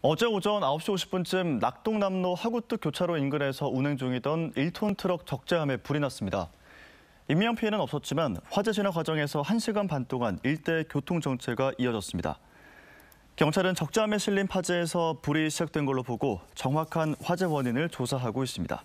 어제 오전 9시 50분쯤 낙동남로 하구뚝 교차로 인근에서 운행 중이던 1톤 트럭 적재함에 불이 났습니다. 인명 피해는 없었지만 화재 진화 과정에서 1시간 반 동안 일대 교통 정체가 이어졌습니다. 경찰은 적재함에 실린 파재에서 불이 시작된 걸로 보고 정확한 화재 원인을 조사하고 있습니다.